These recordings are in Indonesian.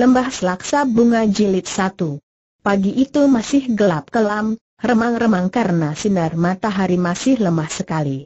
Lembah Selaksa Bunga Jilid 1 Pagi itu masih gelap kelam, remang-remang karena sinar matahari masih lemah sekali.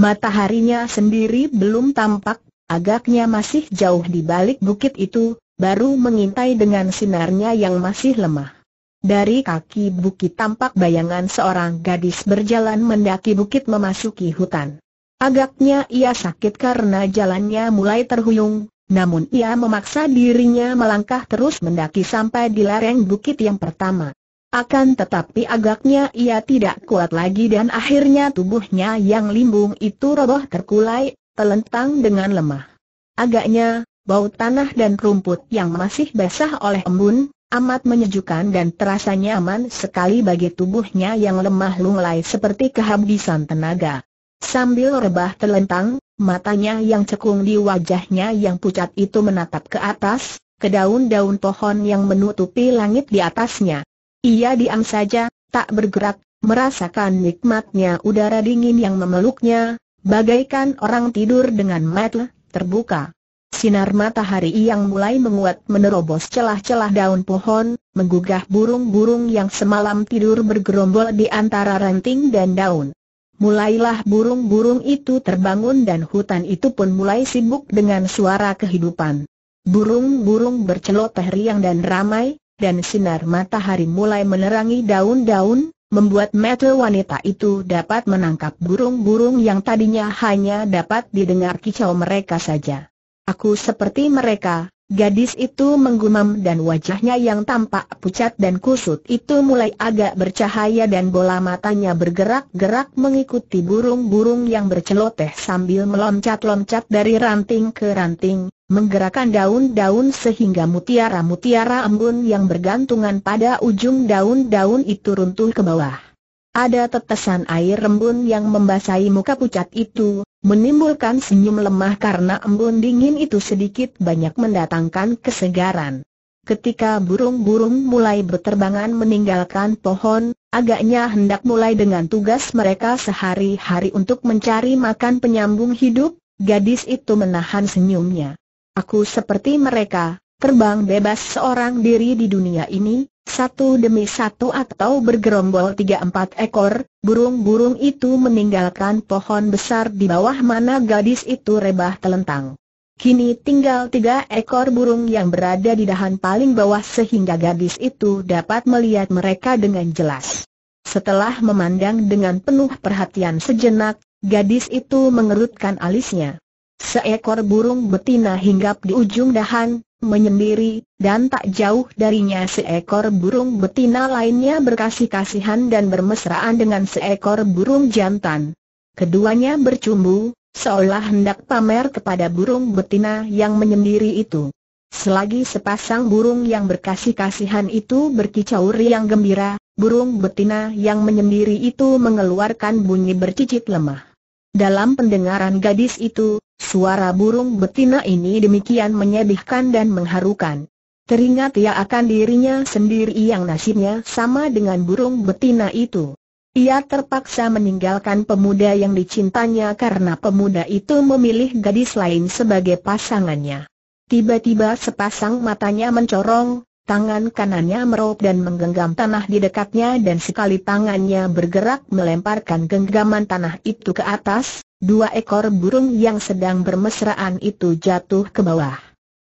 Mataharinya sendiri belum tampak, agaknya masih jauh di balik bukit itu, baru mengintai dengan sinarnya yang masih lemah. Dari kaki bukit tampak bayangan seorang gadis berjalan mendaki bukit memasuki hutan. Agaknya ia sakit karena jalannya mulai terhuyung, namun ia memaksa dirinya melangkah terus mendaki sampai di lereng bukit yang pertama. Akan tetapi agaknya ia tidak kuat lagi dan akhirnya tubuhnya yang limbung itu roboh terkulai, telentang dengan lemah. Agaknya, bau tanah dan rumput yang masih basah oleh embun, amat menyejukkan dan terasa nyaman sekali bagi tubuhnya yang lemah lunglai seperti kehabisan tenaga. Sambil rebah telentang, matanya yang cekung di wajahnya yang pucat itu menatap ke atas, ke daun-daun pohon yang menutupi langit di atasnya. Ia diam saja, tak bergerak, merasakan nikmatnya udara dingin yang memeluknya, bagaikan orang tidur dengan mata terbuka. Sinar matahari yang mulai menguat menerobos celah-celah daun pohon, menggugah burung-burung yang semalam tidur bergerombol di antara ranting dan daun. Mulailah burung-burung itu terbangun dan hutan itu pun mulai sibuk dengan suara kehidupan. Burung-burung berceloteh riang dan ramai, dan sinar matahari mulai menerangi daun-daun, membuat mata wanita itu dapat menangkap burung-burung yang tadinya hanya dapat didengar kicau mereka saja. Aku seperti mereka, Gadis itu menggumam dan wajahnya yang tampak pucat dan kusut itu mulai agak bercahaya dan bola matanya bergerak-gerak mengikuti burung-burung yang berceloteh sambil meloncat-loncat dari ranting ke ranting, menggerakkan daun-daun sehingga mutiara-mutiara embun yang bergantungan pada ujung daun-daun itu runtuh ke bawah. Ada tetesan air embun yang membasahi muka pucat itu, menimbulkan senyum lemah karena embun dingin itu sedikit banyak mendatangkan kesegaran. Ketika burung-burung mulai berterbangan meninggalkan pohon, agaknya hendak mulai dengan tugas mereka sehari-hari untuk mencari makan penyambung hidup, gadis itu menahan senyumnya. Aku seperti mereka, terbang bebas seorang diri di dunia ini, satu demi satu atau bergerombol tiga empat ekor, burung-burung itu meninggalkan pohon besar di bawah mana gadis itu rebah telentang. Kini tinggal tiga ekor burung yang berada di dahan paling bawah sehingga gadis itu dapat melihat mereka dengan jelas. Setelah memandang dengan penuh perhatian sejenak, gadis itu mengerutkan alisnya. Seekor burung betina hinggap di ujung dahan, menyendiri, dan tak jauh darinya seekor burung betina lainnya berkasih-kasihan dan bermesraan dengan seekor burung jantan. Keduanya bercumbu, seolah hendak pamer kepada burung betina yang menyendiri itu. Selagi sepasang burung yang berkasih-kasihan itu berkicau riang gembira, burung betina yang menyendiri itu mengeluarkan bunyi bercicit lemah. Dalam pendengaran gadis itu, suara burung betina ini demikian menyedihkan dan mengharukan. Teringat ia akan dirinya sendiri yang nasibnya sama dengan burung betina itu. Ia terpaksa meninggalkan pemuda yang dicintanya karena pemuda itu memilih gadis lain sebagai pasangannya. Tiba-tiba sepasang matanya mencorong, Tangan kanannya merop dan menggenggam tanah di dekatnya dan sekali tangannya bergerak melemparkan genggaman tanah itu ke atas, dua ekor burung yang sedang bermesraan itu jatuh ke bawah.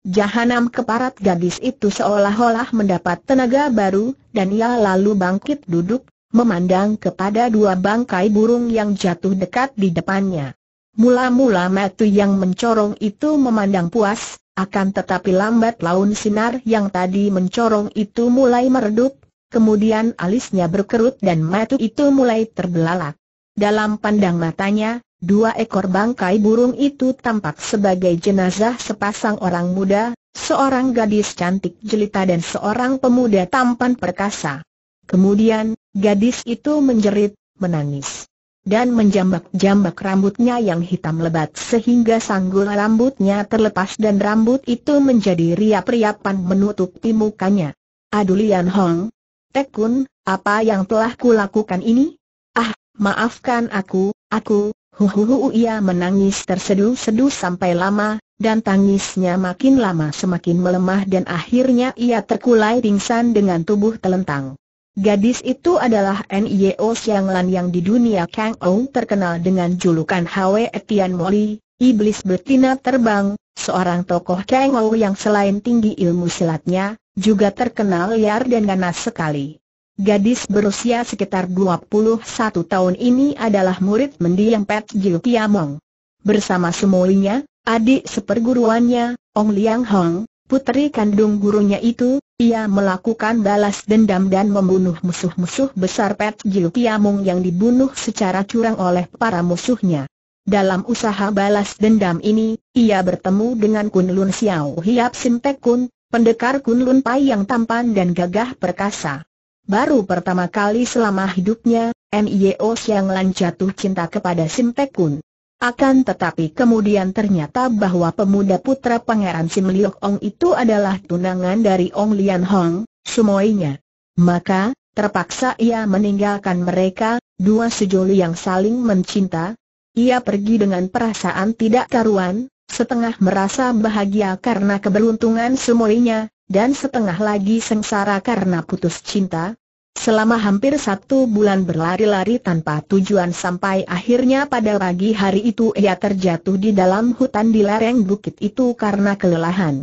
Jahanam keparat gadis itu seolah-olah mendapat tenaga baru, dan ia lalu bangkit duduk, memandang kepada dua bangkai burung yang jatuh dekat di depannya. Mula-mula matu yang mencorong itu memandang puas, akan tetapi lambat laun sinar yang tadi mencorong itu mulai meredup, kemudian alisnya berkerut dan mata itu mulai terbelalak. Dalam pandang matanya, dua ekor bangkai burung itu tampak sebagai jenazah sepasang orang muda, seorang gadis cantik jelita dan seorang pemuda tampan perkasa. Kemudian, gadis itu menjerit, menangis dan menjambak-jambak rambutnya yang hitam lebat sehingga sanggul rambutnya terlepas dan rambut itu menjadi riap-riapan menutupi mukanya. Adulian Hong, Tekun, apa yang telah kulakukan ini? Ah, maafkan aku, aku, hu, ia menangis tersedu-sedu sampai lama, dan tangisnya makin lama semakin melemah dan akhirnya ia terkulai pingsan dengan tubuh telentang. Gadis itu adalah N.Y.O. Siang Lan yang di dunia Kang Ong terkenal dengan julukan Hwe Etian Moli, Iblis Betina Terbang, seorang tokoh Kang Ong yang selain tinggi ilmu silatnya, juga terkenal liar dan ganas sekali. Gadis berusia sekitar 21 tahun ini adalah murid mendiang Pat Jiu Tiamong. Bersama semuanya, adik seperguruannya, Ong Liang Hong, putri kandung gurunya itu, ia melakukan balas dendam dan membunuh musuh-musuh besar Pet Jiu Tiamung yang dibunuh secara curang oleh para musuhnya. Dalam usaha balas dendam ini, ia bertemu dengan Kunlun Xiao Hiap Sintek Kun, pendekar Kunlun Pai yang tampan dan gagah perkasa. Baru pertama kali selama hidupnya, Mio Xiang Lan jatuh cinta kepada Sintek Kun. Akan tetapi kemudian ternyata bahwa pemuda putra Pangeran Sim Liok Ong itu adalah tunangan dari Ong Lian Hong, semuanya. Maka, terpaksa ia meninggalkan mereka, dua sejoli yang saling mencinta. Ia pergi dengan perasaan tidak karuan, setengah merasa bahagia karena keberuntungan semuanya, dan setengah lagi sengsara karena putus cinta, Selama hampir satu bulan berlari-lari tanpa tujuan sampai akhirnya pada pagi hari itu ia terjatuh di dalam hutan di lereng bukit itu karena kelelahan.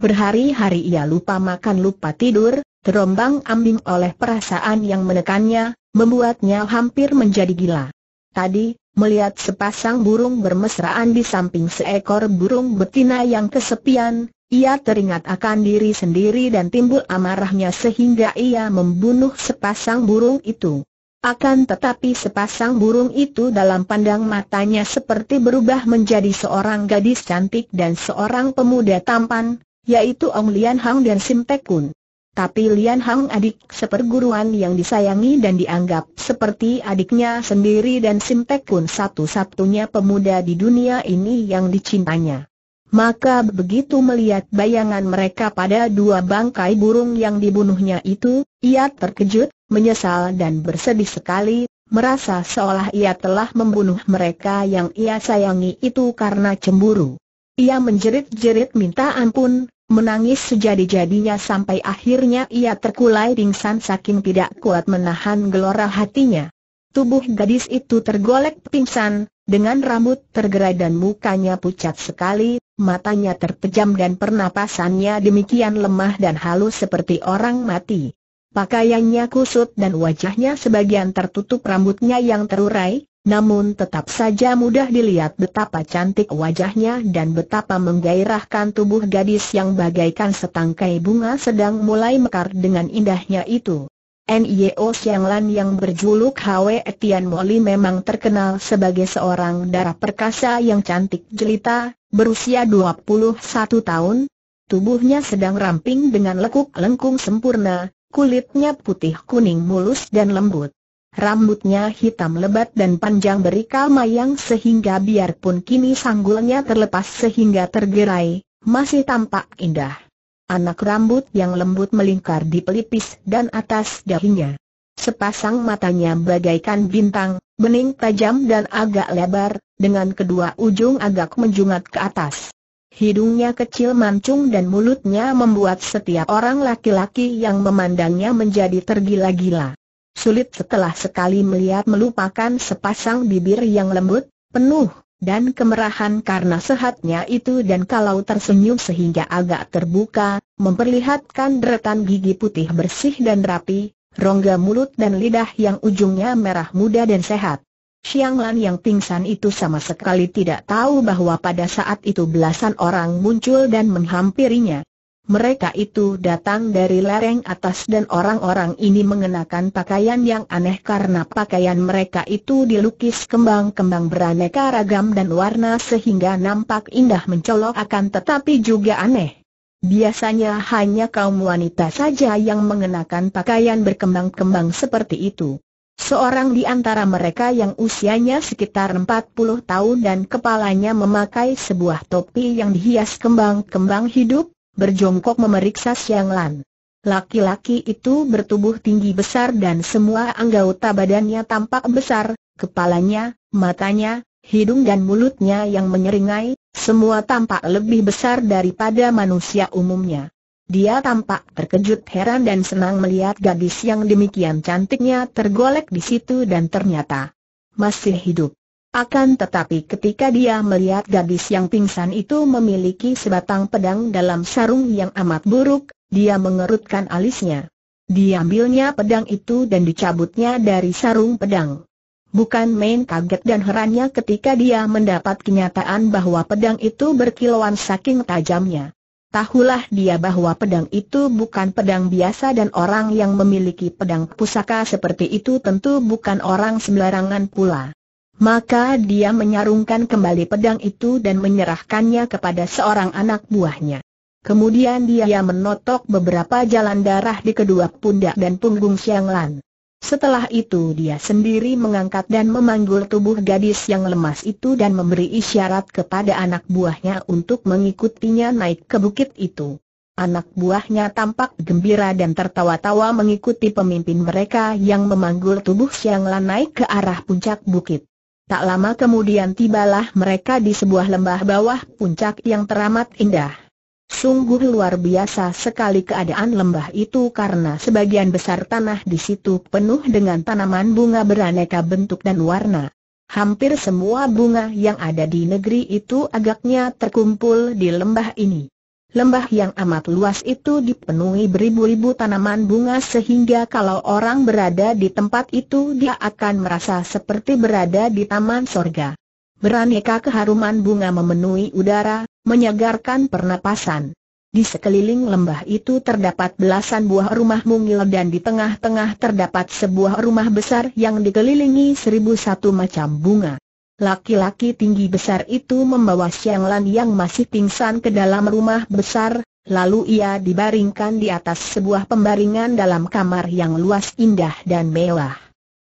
Berhari-hari ia lupa makan lupa tidur, terombang ambing oleh perasaan yang menekannya, membuatnya hampir menjadi gila. Tadi, melihat sepasang burung bermesraan di samping seekor burung betina yang kesepian, ia teringat akan diri sendiri dan timbul amarahnya sehingga ia membunuh sepasang burung itu. Akan tetapi sepasang burung itu dalam pandang matanya seperti berubah menjadi seorang gadis cantik dan seorang pemuda tampan, yaitu Ong Lian Hang dan Sim Tek Kun. Tapi Lian Hang adik seperguruan yang disayangi dan dianggap seperti adiknya sendiri dan Sim Tek Kun satu-satunya pemuda di dunia ini yang dicintanya. Maka begitu melihat bayangan mereka pada dua bangkai burung yang dibunuhnya itu, ia terkejut, menyesal dan bersedih sekali, merasa seolah ia telah membunuh mereka yang ia sayangi itu karena cemburu. Ia menjerit-jerit minta ampun, menangis sejadi-jadinya sampai akhirnya ia terkulai pingsan saking tidak kuat menahan gelora hatinya. Tubuh gadis itu tergolek pingsan, dengan rambut tergerai dan mukanya pucat sekali, matanya terpejam dan pernapasannya demikian lemah dan halus seperti orang mati. Pakaiannya kusut dan wajahnya sebagian tertutup rambutnya yang terurai, namun tetap saja mudah dilihat betapa cantik wajahnya dan betapa menggairahkan tubuh gadis yang bagaikan setangkai bunga sedang mulai mekar dengan indahnya itu. Nio Xianglan yang berjuluk Hwe Tian Moli memang terkenal sebagai seorang darah perkasa yang cantik jelita, berusia 21 tahun. Tubuhnya sedang ramping dengan lekuk lengkung sempurna, kulitnya putih kuning mulus dan lembut. Rambutnya hitam lebat dan panjang berikal mayang sehingga biarpun kini sanggulnya terlepas sehingga tergerai, masih tampak indah anak rambut yang lembut melingkar di pelipis dan atas dahinya. Sepasang matanya bagaikan bintang, bening tajam dan agak lebar, dengan kedua ujung agak menjungat ke atas. Hidungnya kecil mancung dan mulutnya membuat setiap orang laki-laki yang memandangnya menjadi tergila-gila. Sulit setelah sekali melihat melupakan sepasang bibir yang lembut, penuh dan kemerahan karena sehatnya itu dan kalau tersenyum sehingga agak terbuka, memperlihatkan deretan gigi putih bersih dan rapi, rongga mulut dan lidah yang ujungnya merah muda dan sehat. Xiang Lan yang pingsan itu sama sekali tidak tahu bahwa pada saat itu belasan orang muncul dan menghampirinya mereka itu datang dari lereng atas dan orang-orang ini mengenakan pakaian yang aneh karena pakaian mereka itu dilukis kembang-kembang beraneka ragam dan warna sehingga nampak indah mencolok akan tetapi juga aneh. Biasanya hanya kaum wanita saja yang mengenakan pakaian berkembang-kembang seperti itu. Seorang di antara mereka yang usianya sekitar 40 tahun dan kepalanya memakai sebuah topi yang dihias kembang-kembang hidup, berjongkok memeriksa Siang Lan. Laki-laki itu bertubuh tinggi besar dan semua anggota badannya tampak besar, kepalanya, matanya, hidung dan mulutnya yang menyeringai, semua tampak lebih besar daripada manusia umumnya. Dia tampak terkejut heran dan senang melihat gadis yang demikian cantiknya tergolek di situ dan ternyata masih hidup. Akan tetapi ketika dia melihat gadis yang pingsan itu memiliki sebatang pedang dalam sarung yang amat buruk, dia mengerutkan alisnya. Diambilnya pedang itu dan dicabutnya dari sarung pedang. Bukan main kaget dan herannya ketika dia mendapat kenyataan bahwa pedang itu berkilauan saking tajamnya. Tahulah dia bahwa pedang itu bukan pedang biasa dan orang yang memiliki pedang pusaka seperti itu tentu bukan orang sembarangan pula. Maka dia menyarungkan kembali pedang itu dan menyerahkannya kepada seorang anak buahnya. Kemudian dia menotok beberapa jalan darah di kedua pundak dan punggung Xiang Lan. Setelah itu dia sendiri mengangkat dan memanggul tubuh gadis yang lemas itu dan memberi isyarat kepada anak buahnya untuk mengikutinya naik ke bukit itu. Anak buahnya tampak gembira dan tertawa-tawa mengikuti pemimpin mereka yang memanggul tubuh Xiang Lan naik ke arah puncak bukit. Tak lama kemudian tibalah mereka di sebuah lembah bawah puncak yang teramat indah. Sungguh luar biasa sekali keadaan lembah itu karena sebagian besar tanah di situ penuh dengan tanaman bunga beraneka bentuk dan warna. Hampir semua bunga yang ada di negeri itu agaknya terkumpul di lembah ini. Lembah yang amat luas itu dipenuhi beribu-ribu tanaman bunga sehingga kalau orang berada di tempat itu dia akan merasa seperti berada di taman sorga. Beraneka keharuman bunga memenuhi udara, menyegarkan pernapasan. Di sekeliling lembah itu terdapat belasan buah rumah mungil dan di tengah-tengah terdapat sebuah rumah besar yang dikelilingi seribu satu macam bunga. Laki-laki tinggi besar itu membawa Xiang Lan yang masih pingsan ke dalam rumah besar, lalu ia dibaringkan di atas sebuah pembaringan dalam kamar yang luas indah dan mewah.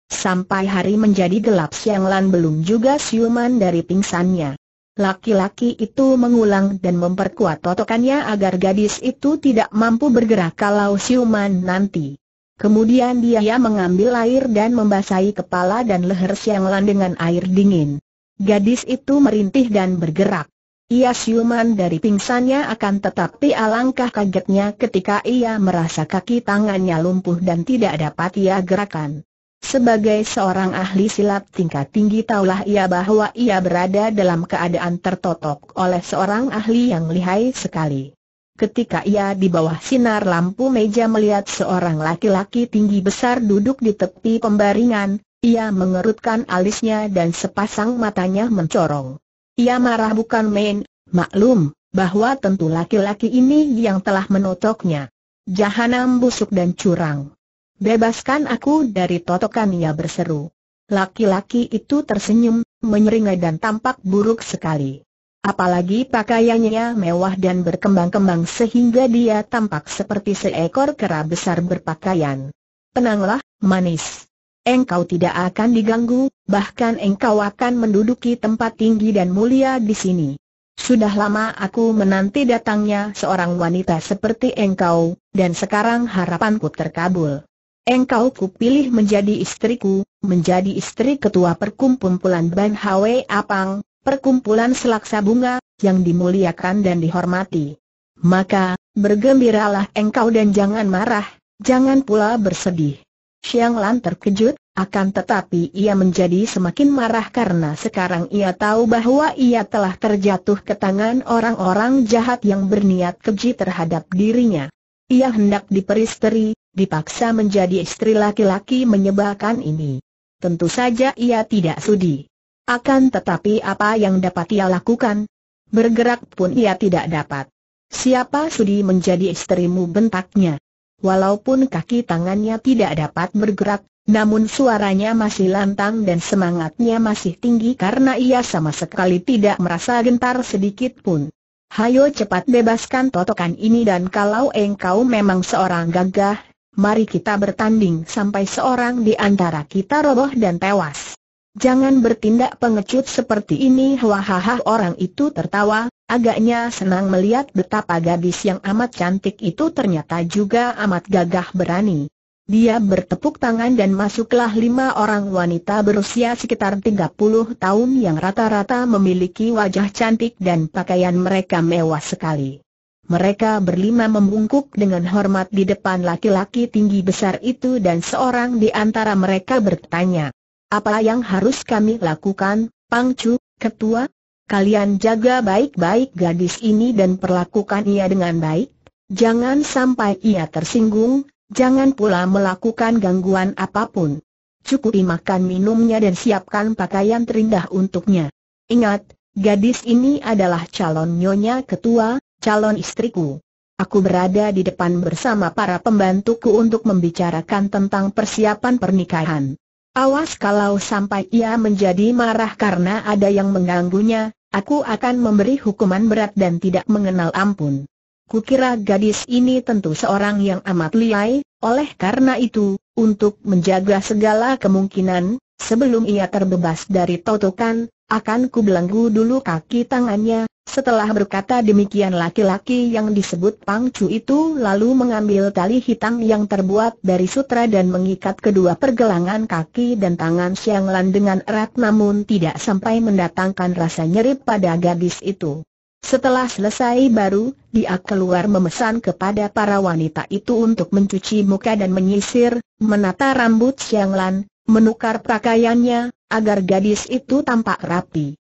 Sampai hari menjadi gelap Xiang Lan belum juga siuman dari pingsannya. Laki-laki itu mengulang dan memperkuat totokannya agar gadis itu tidak mampu bergerak kalau siuman nanti. Kemudian dia mengambil air dan membasahi kepala dan leher Siang Lan dengan air dingin. Gadis itu merintih dan bergerak. Ia siuman dari pingsannya akan tetapi alangkah kagetnya ketika ia merasa kaki tangannya lumpuh dan tidak dapat ia gerakan. Sebagai seorang ahli silat tingkat tinggi taulah ia bahwa ia berada dalam keadaan tertotok oleh seorang ahli yang lihai sekali. Ketika ia di bawah sinar lampu meja melihat seorang laki-laki tinggi besar duduk di tepi pembaringan, ia mengerutkan alisnya dan sepasang matanya mencorong. Ia marah bukan main, maklum, bahwa tentu laki-laki ini yang telah menotoknya. Jahanam busuk dan curang. Bebaskan aku dari totokan ia berseru. Laki-laki itu tersenyum, menyeringai dan tampak buruk sekali. Apalagi pakaiannya mewah dan berkembang-kembang sehingga dia tampak seperti seekor kera besar berpakaian. Tenanglah, manis. Engkau tidak akan diganggu, bahkan engkau akan menduduki tempat tinggi dan mulia di sini. Sudah lama aku menanti datangnya seorang wanita seperti engkau, dan sekarang harapanku terkabul. Engkau kupilih menjadi istriku, menjadi istri ketua perkumpulan Ban Hwe Apang, perkumpulan selaksa bunga, yang dimuliakan dan dihormati. Maka, bergembiralah engkau dan jangan marah, jangan pula bersedih. Xiang Lan terkejut, akan tetapi ia menjadi semakin marah karena sekarang ia tahu bahwa ia telah terjatuh ke tangan orang-orang jahat yang berniat keji terhadap dirinya. Ia hendak diperisteri, dipaksa menjadi istri laki-laki menyebalkan ini. Tentu saja ia tidak sudi. Akan tetapi apa yang dapat ia lakukan? Bergerak pun ia tidak dapat. Siapa sudi menjadi istrimu bentaknya? Walaupun kaki tangannya tidak dapat bergerak, namun suaranya masih lantang dan semangatnya masih tinggi karena ia sama sekali tidak merasa gentar sedikit pun. Hayo cepat bebaskan totokan ini dan kalau engkau memang seorang gagah, mari kita bertanding sampai seorang di antara kita roboh dan tewas. Jangan bertindak pengecut seperti ini Hahaha orang itu tertawa, agaknya senang melihat betapa gadis yang amat cantik itu ternyata juga amat gagah berani. Dia bertepuk tangan dan masuklah lima orang wanita berusia sekitar 30 tahun yang rata-rata memiliki wajah cantik dan pakaian mereka mewah sekali. Mereka berlima membungkuk dengan hormat di depan laki-laki tinggi besar itu dan seorang di antara mereka bertanya, apa yang harus kami lakukan, Pangcu, ketua? Kalian jaga baik-baik gadis ini dan perlakukan ia dengan baik. Jangan sampai ia tersinggung, jangan pula melakukan gangguan apapun. Cukupi makan minumnya dan siapkan pakaian terindah untuknya. Ingat, gadis ini adalah calon nyonya ketua, calon istriku. Aku berada di depan bersama para pembantuku untuk membicarakan tentang persiapan pernikahan. Awas kalau sampai ia menjadi marah karena ada yang mengganggunya, aku akan memberi hukuman berat dan tidak mengenal ampun. Kukira gadis ini tentu seorang yang amat liai, oleh karena itu, untuk menjaga segala kemungkinan, sebelum ia terbebas dari totokan, akan kubelenggu dulu kaki tangannya, setelah berkata demikian laki-laki yang disebut Pangcu itu lalu mengambil tali hitam yang terbuat dari sutra dan mengikat kedua pergelangan kaki dan tangan Siang Lan dengan erat namun tidak sampai mendatangkan rasa nyeri pada gadis itu. Setelah selesai baru, dia keluar memesan kepada para wanita itu untuk mencuci muka dan menyisir, menata rambut Siang Lan, menukar pakaiannya, agar gadis itu tampak rapi.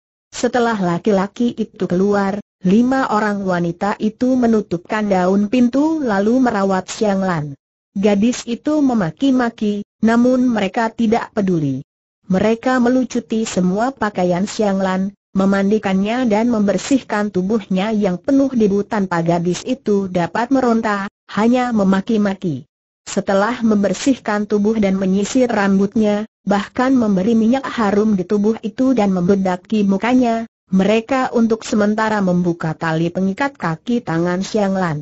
Setelah laki-laki itu keluar, lima orang wanita itu menutupkan daun pintu lalu merawat Xiang Lan. Gadis itu memaki-maki, namun mereka tidak peduli. Mereka melucuti semua pakaian Xiang Lan, memandikannya dan membersihkan tubuhnya yang penuh debu tanpa gadis itu dapat meronta, hanya memaki-maki. Setelah membersihkan tubuh dan menyisir rambutnya, bahkan memberi minyak harum di tubuh itu dan membedaki mukanya, mereka untuk sementara membuka tali pengikat kaki tangan Xiang Lan.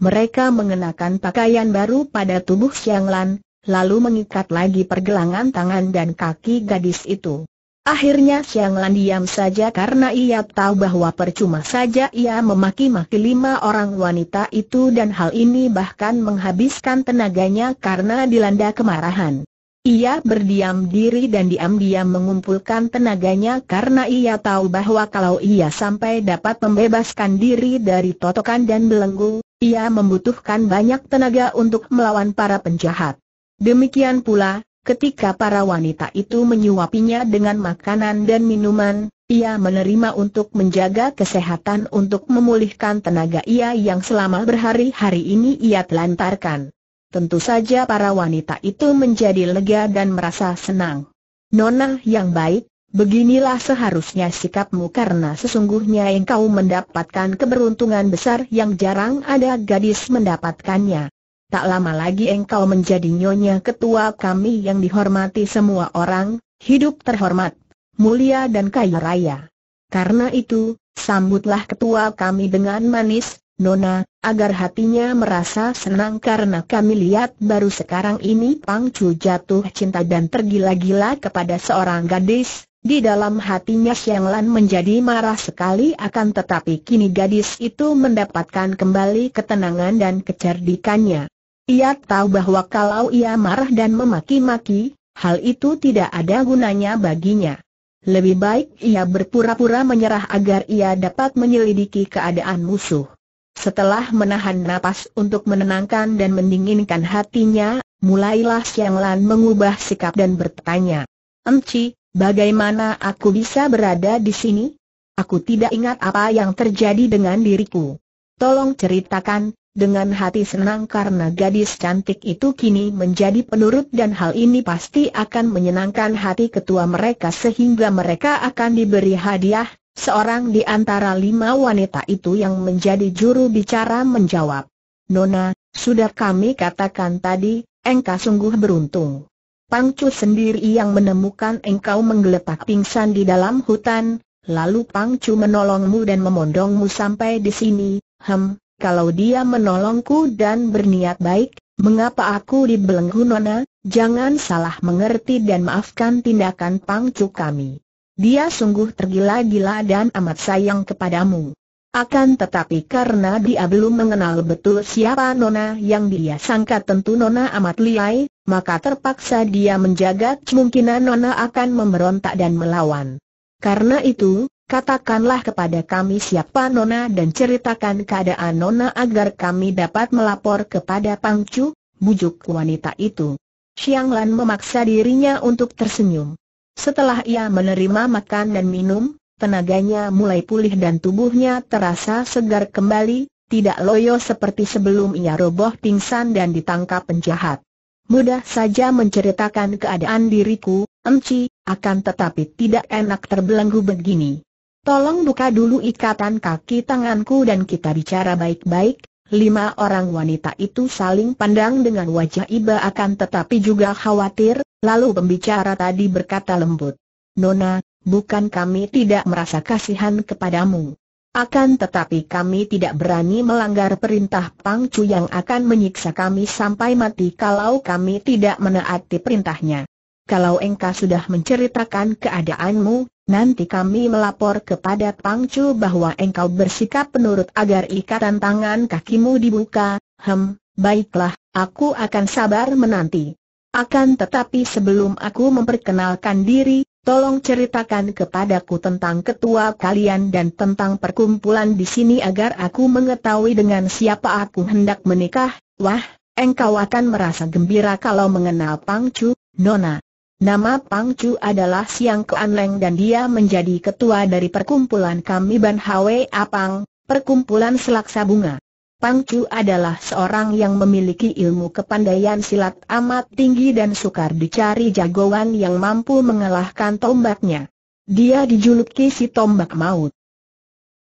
Mereka mengenakan pakaian baru pada tubuh Xiang Lan, lalu mengikat lagi pergelangan tangan dan kaki gadis itu. Akhirnya Siang Lan diam saja karena ia tahu bahwa percuma saja ia memaki-maki lima orang wanita itu dan hal ini bahkan menghabiskan tenaganya karena dilanda kemarahan. Ia berdiam diri dan diam-diam mengumpulkan tenaganya karena ia tahu bahwa kalau ia sampai dapat membebaskan diri dari totokan dan belenggu, ia membutuhkan banyak tenaga untuk melawan para penjahat. Demikian pula, Ketika para wanita itu menyuapinya dengan makanan dan minuman, ia menerima untuk menjaga kesehatan untuk memulihkan tenaga ia yang selama berhari-hari ini ia telantarkan. Tentu saja para wanita itu menjadi lega dan merasa senang. Nona yang baik, Beginilah seharusnya sikapmu karena sesungguhnya engkau mendapatkan keberuntungan besar yang jarang ada gadis mendapatkannya tak lama lagi engkau menjadi nyonya ketua kami yang dihormati semua orang, hidup terhormat, mulia dan kaya raya. Karena itu, sambutlah ketua kami dengan manis, Nona, agar hatinya merasa senang karena kami lihat baru sekarang ini Pang Chu jatuh cinta dan tergila-gila kepada seorang gadis, di dalam hatinya Xiang Lan menjadi marah sekali akan tetapi kini gadis itu mendapatkan kembali ketenangan dan kecerdikannya. Ia tahu bahwa kalau ia marah dan memaki-maki, hal itu tidak ada gunanya baginya. Lebih baik ia berpura-pura menyerah agar ia dapat menyelidiki keadaan musuh. Setelah menahan napas untuk menenangkan dan mendinginkan hatinya, mulailah Siang Lan mengubah sikap dan bertanya. Emci, bagaimana aku bisa berada di sini? Aku tidak ingat apa yang terjadi dengan diriku. Tolong ceritakan, dengan hati senang karena gadis cantik itu kini menjadi penurut dan hal ini pasti akan menyenangkan hati ketua mereka sehingga mereka akan diberi hadiah. Seorang di antara lima wanita itu yang menjadi juru bicara menjawab, Nona, sudah kami katakan tadi, engkau sungguh beruntung. Pangcu sendiri yang menemukan engkau menggeletak pingsan di dalam hutan, lalu Pangcu menolongmu dan memondongmu sampai di sini, hem, kalau dia menolongku dan berniat baik, mengapa aku dibelenggu Nona? Jangan salah mengerti dan maafkan tindakan pangcu kami. Dia sungguh tergila-gila dan amat sayang kepadamu. Akan tetapi karena dia belum mengenal betul siapa Nona yang dia sangka tentu Nona amat liai, maka terpaksa dia menjaga kemungkinan Nona akan memberontak dan melawan. Karena itu, Katakanlah kepada kami siapa Nona dan ceritakan keadaan Nona agar kami dapat melapor kepada Pangcu, bujuk wanita itu. Xiang Lan memaksa dirinya untuk tersenyum. Setelah ia menerima makan dan minum, tenaganya mulai pulih dan tubuhnya terasa segar kembali, tidak loyo seperti sebelum ia roboh pingsan dan ditangkap penjahat. Mudah saja menceritakan keadaan diriku, Emci, akan tetapi tidak enak terbelenggu begini. Tolong buka dulu ikatan kaki tanganku dan kita bicara baik-baik. Lima orang wanita itu saling pandang dengan wajah iba akan tetapi juga khawatir, lalu pembicara tadi berkata lembut. Nona, bukan kami tidak merasa kasihan kepadamu. Akan tetapi kami tidak berani melanggar perintah Pangcu yang akan menyiksa kami sampai mati kalau kami tidak menaati perintahnya kalau engkau sudah menceritakan keadaanmu, nanti kami melapor kepada Pangcu bahwa engkau bersikap penurut agar ikatan tangan kakimu dibuka, hem, baiklah, aku akan sabar menanti. Akan tetapi sebelum aku memperkenalkan diri, tolong ceritakan kepadaku tentang ketua kalian dan tentang perkumpulan di sini agar aku mengetahui dengan siapa aku hendak menikah, wah, engkau akan merasa gembira kalau mengenal Pangcu, Nona. Nama Pang Chu adalah Siang Kuan Leng dan dia menjadi ketua dari perkumpulan kami Ban Hwe Apang, perkumpulan selaksa bunga. Pang Chu adalah seorang yang memiliki ilmu kepandaian silat amat tinggi dan sukar dicari jagoan yang mampu mengalahkan tombaknya. Dia dijuluki si tombak maut.